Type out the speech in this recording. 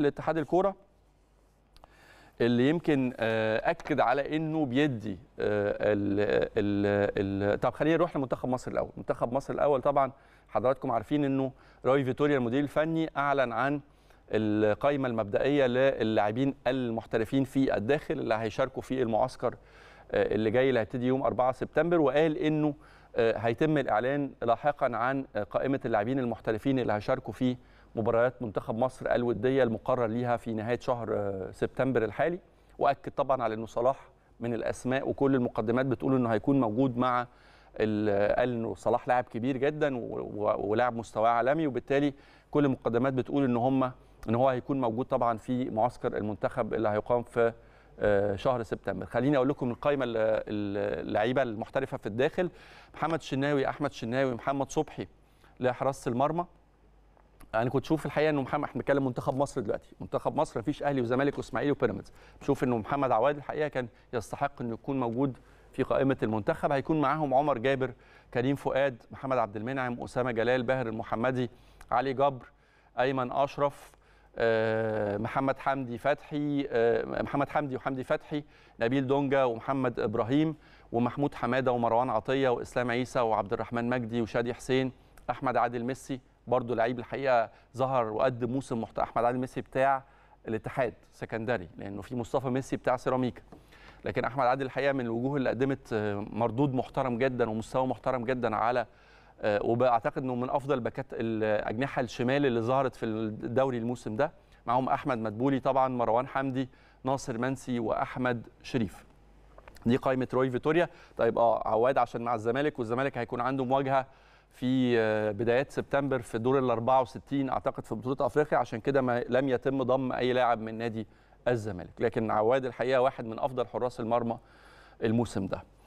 لاتحاد الكوره اللي يمكن آه، اكد على انه بيدي آه، ال ال ال طب خلينا نروح لمنتخب مصر الاول منتخب مصر الاول طبعا حضراتكم عارفين انه راي فيتوريا المدير الفني اعلن عن القائمه المبدئيه للاعبين المحترفين في الداخل اللي هيشاركوا في المعسكر آه، اللي جاي اللي هيبتدي يوم 4 سبتمبر وقال انه هيتم الاعلان لاحقا عن قائمه اللاعبين المحترفين اللي هيشاركوا في مباريات منتخب مصر الوديه المقرر ليها في نهايه شهر آه، سبتمبر الحالي واكد طبعا على انه صلاح من الاسماء وكل المقدمات بتقول انه هيكون موجود مع قال انه صلاح لاعب كبير جدا ولاعب مستواه عالمي وبالتالي كل المقدمات بتقول ان هم ان هو هيكون موجود طبعا في معسكر المنتخب اللي هيقام في آه، شهر سبتمبر خليني اقول لكم القائمه اللعيبه المحترفه في الداخل محمد شناوي احمد شناوي محمد صبحي لحراسه المرمى انا كنت شوف الحقيقه انه محمد احنا بنتكلم منتخب مصر دلوقتي منتخب مصر مفيش اهلي وزمالك واسماعيلي وبيراميدز بشوف انه محمد عواد الحقيقه كان يستحق انه يكون موجود في قائمه المنتخب هيكون معاهم عمر جابر كريم فؤاد محمد عبد المنعم اسامه جلال باهر المحمدي علي جبر ايمن اشرف آه، محمد حمدي فتحي آه، محمد حمدي وحمدي فتحي نبيل دونجا ومحمد ابراهيم ومحمود حماده ومروان عطيه واسلام عيسى وعبد الرحمن مجدي وشادي حسين احمد عادل ميسي برضه لعيب الحقيقه ظهر وقدم موسم محت... احمد علي ميسي بتاع الاتحاد سكندري لانه في مصطفى ميسي بتاع سيراميكا لكن احمد عادل الحقيقه من الوجوه اللي قدمت آه، مردود محترم جدا ومستوى محترم جدا على آه، وبعتقد انه من افضل باكات الاجنحه الشمال اللي ظهرت في الدوري الموسم ده معهم احمد مدبولي طبعا مروان حمدي ناصر منسي واحمد شريف دي قائمه روي فيتوريا طيب اه عواد عشان مع الزمالك والزمالك هيكون عنده مواجهه في آه، بدايات سبتمبر في دور ال 64 اعتقد في بطوله افريقيا عشان كده لم يتم ضم اي لاعب من نادي الزمالك لكن عواد الحقيقه واحد من افضل حراس المرمى الموسم ده